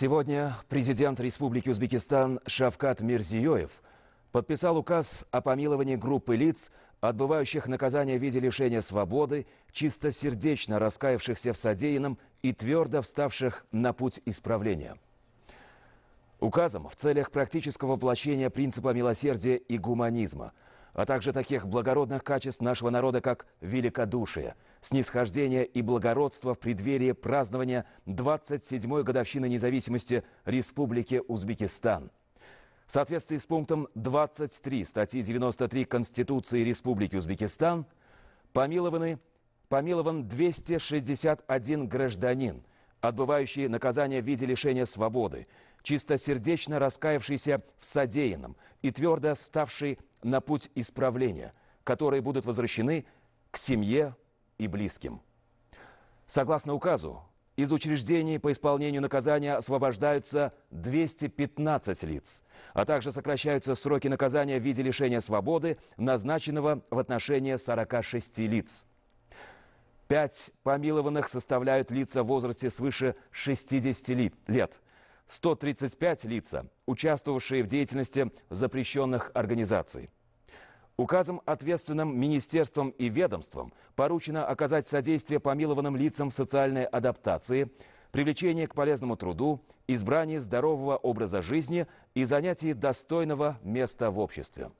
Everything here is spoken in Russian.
Сегодня президент Республики Узбекистан Шавкат Мирзиёев подписал указ о помиловании группы лиц, отбывающих наказание в виде лишения свободы, чистосердечно раскаявшихся в содеянном и твердо вставших на путь исправления. Указом в целях практического воплощения принципа милосердия и гуманизма – а также таких благородных качеств нашего народа, как великодушие, снисхождение и благородство в преддверии празднования 27-й годовщины независимости Республики Узбекистан. В соответствии с пунктом 23 статьи 93 Конституции Республики Узбекистан помилованы, помилован 261 гражданин – Отбывающие наказание в виде лишения свободы, чистосердечно раскаявшиеся в содеянном и твердо ставшие на путь исправления, которые будут возвращены к семье и близким. Согласно указу, из учреждений по исполнению наказания освобождаются 215 лиц, а также сокращаются сроки наказания в виде лишения свободы, назначенного в отношении 46 лиц. Пять помилованных составляют лица в возрасте свыше 60 лет. 135 лица, участвовавшие в деятельности запрещенных организаций. Указом ответственным министерством и ведомством поручено оказать содействие помилованным лицам в социальной адаптации, привлечении к полезному труду, избрании здорового образа жизни и занятии достойного места в обществе.